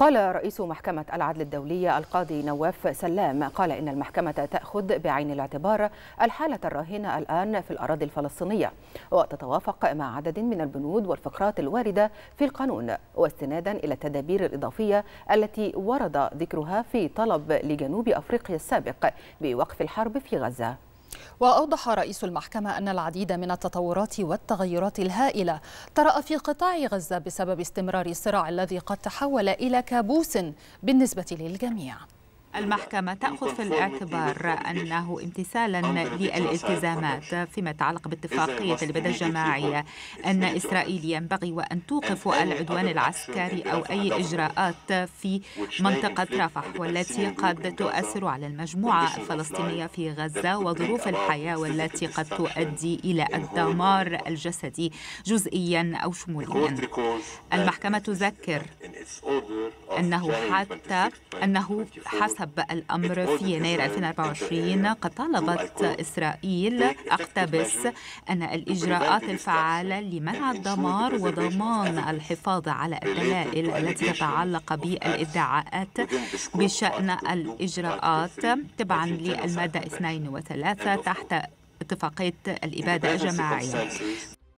قال رئيس محكمة العدل الدولية القاضي نواف سلام قال إن المحكمة تأخذ بعين الاعتبار الحالة الراهنة الآن في الأراضي الفلسطينية وتتوافق مع عدد من البنود والفقرات الواردة في القانون واستنادا إلى التدابير الإضافية التي ورد ذكرها في طلب لجنوب أفريقيا السابق بوقف الحرب في غزة وأوضح رئيس المحكمة أن العديد من التطورات والتغيرات الهائلة طرأ في قطاع غزة بسبب استمرار الصراع الذي قد تحول إلى كابوس بالنسبة للجميع المحكمة تأخذ في الاعتبار أنه امتثالا للالتزامات فيما يتعلق باتفاقية البدء الجماعية أن إسرائيل ينبغي وأن توقف العدوان العسكري أو أي إجراءات في منطقة رفح والتي قد تؤثر على المجموعة الفلسطينية في غزة وظروف الحياة والتي قد تؤدي إلى الدمار الجسدي جزئيا أو شموليا المحكمة تذكر أنه حتى أنه حسب الأمر في يناير 2024 قد طالبت إسرائيل أقتبس أن الإجراءات الفعالة لمنع الدمار وضمان الحفاظ على الدلائل التي تتعلق بالادعاءات بشأن الإجراءات تبعا للمادة 2 و3 تحت اتفاقية الإبادة الجماعية